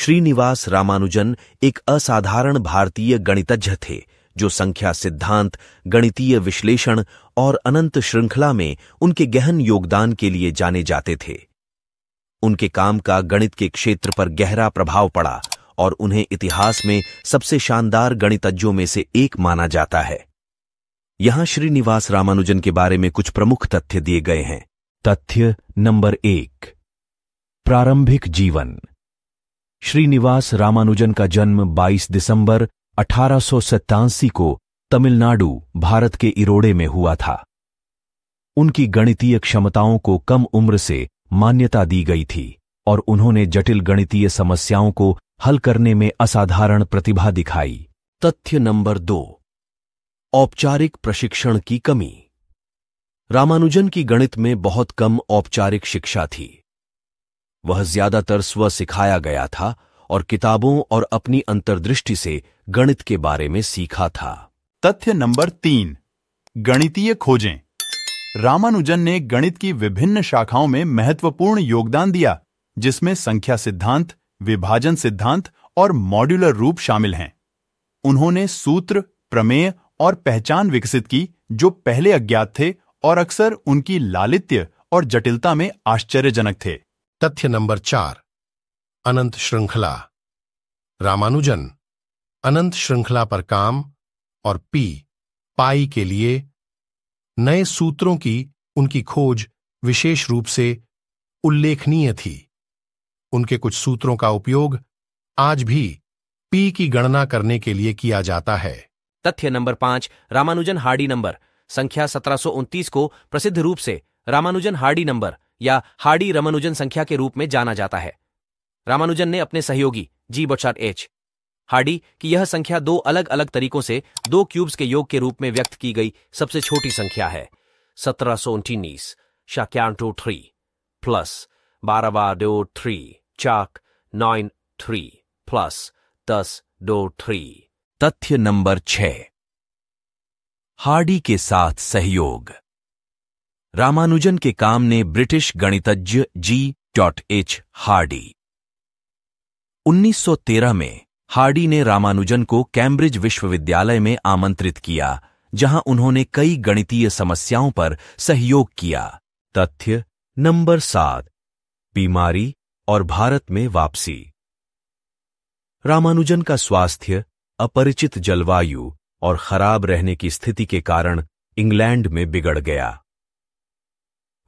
श्रीनिवास रामानुजन एक असाधारण भारतीय गणितज्ञ थे जो संख्या सिद्धांत गणितीय विश्लेषण और अनंत श्रृंखला में उनके गहन योगदान के लिए जाने जाते थे उनके काम का गणित के क्षेत्र पर गहरा प्रभाव पड़ा और उन्हें इतिहास में सबसे शानदार गणितज्ञों में से एक माना जाता है यहां श्रीनिवास रामानुजन के बारे में कुछ प्रमुख तथ्य दिए गए हैं तथ्य नंबर एक प्रारंभिक जीवन श्रीनिवास रामानुजन का जन्म 22 दिसंबर अठारह को तमिलनाडु भारत के इरोड़े में हुआ था उनकी गणितीय क्षमताओं को कम उम्र से मान्यता दी गई थी और उन्होंने जटिल गणितीय समस्याओं को हल करने में असाधारण प्रतिभा दिखाई तथ्य नंबर दो औपचारिक प्रशिक्षण की कमी रामानुजन की गणित में बहुत कम औपचारिक शिक्षा थी वह ज्यादातर स्व सिखाया गया था और किताबों और अपनी अंतर्दृष्टि से गणित के बारे में सीखा था तथ्य नंबर तीन गणितीय खोजें रामानुजन ने गणित की विभिन्न शाखाओं में महत्वपूर्ण योगदान दिया जिसमें संख्या सिद्धांत विभाजन सिद्धांत और मॉड्यूलर रूप शामिल हैं उन्होंने सूत्र प्रमेय और पहचान विकसित की जो पहले अज्ञात थे और अक्सर उनकी लालित्य और जटिलता में आश्चर्यजनक थे तथ्य नंबर चार अनंत श्रृंखला रामानुजन अनंत श्रृंखला पर काम और पी पाई के लिए नए सूत्रों की उनकी खोज विशेष रूप से उल्लेखनीय थी उनके कुछ सूत्रों का उपयोग आज भी पी की गणना करने के लिए किया जाता है तथ्य नंबर पांच रामानुजन हार्डी नंबर संख्या सत्रह को प्रसिद्ध रूप से रामानुजन हार्डी नंबर या हार्डी रमानुजन संख्या के रूप में जाना जाता है रामानुजन ने अपने सहयोगी जी बॉट एच हार्डी की यह संख्या दो अलग अलग तरीकों से दो क्यूब्स के योग के रूप में व्यक्त की गई सबसे छोटी संख्या है सत्रह सौ उन्तीस टू थ्री प्लस बारह डो थ्री चाक नाइन थ्री प्लस दस डो थ्री तथ्य नंबर छ हार्डी के साथ सहयोग रामानुजन के काम ने ब्रिटिश गणितज्ञ जी डॉट एच हार्डी 1913 में हार्डी ने रामानुजन को कैम्ब्रिज विश्वविद्यालय में आमंत्रित किया जहां उन्होंने कई गणितीय समस्याओं पर सहयोग किया तथ्य नंबर सात बीमारी और भारत में वापसी रामानुजन का स्वास्थ्य अपरिचित जलवायु और खराब रहने की स्थिति के कारण इंग्लैंड में बिगड़ गया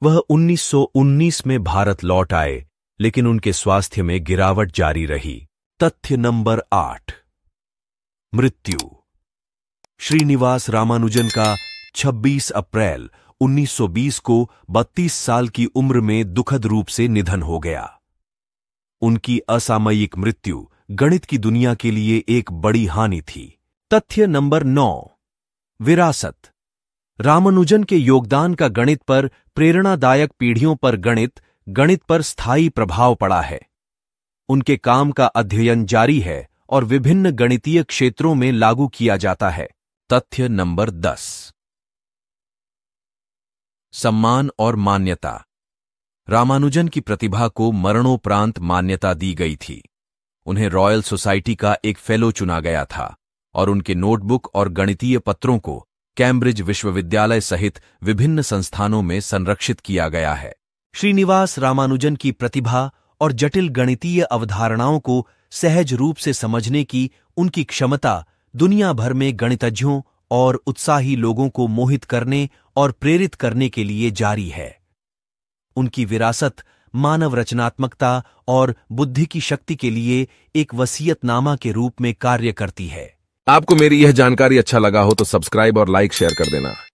वह 1919 में भारत लौट आए लेकिन उनके स्वास्थ्य में गिरावट जारी रही तथ्य नंबर आठ मृत्यु श्रीनिवास रामानुजन का 26 अप्रैल 1920 को 32 साल की उम्र में दुखद रूप से निधन हो गया उनकी असामयिक मृत्यु गणित की दुनिया के लिए एक बड़ी हानि थी तथ्य नंबर नौ विरासत रामानुजन के योगदान का गणित पर प्रेरणादायक पीढ़ियों पर गणित गणित पर स्थायी प्रभाव पड़ा है उनके काम का अध्ययन जारी है और विभिन्न गणितीय क्षेत्रों में लागू किया जाता है तथ्य नंबर दस सम्मान और मान्यता रामानुजन की प्रतिभा को मरणोपरांत मान्यता दी गई थी उन्हें रॉयल सोसाइटी का एक फेलो चुना गया था और उनके नोटबुक और गणितीय पत्रों को कैम्ब्रिज विश्वविद्यालय सहित विभिन्न संस्थानों में संरक्षित किया गया है श्रीनिवास रामानुजन की प्रतिभा और जटिल गणितीय अवधारणाओं को सहज रूप से समझने की उनकी क्षमता दुनिया भर में गणितज्ञों और उत्साही लोगों को मोहित करने और प्रेरित करने के लिए जारी है उनकी विरासत मानव रचनात्मकता और बुद्धि की शक्ति के लिए एक वसीयतनामा के रूप में कार्य करती है आपको मेरी यह जानकारी अच्छा लगा हो तो सब्सक्राइब और लाइक शेयर कर देना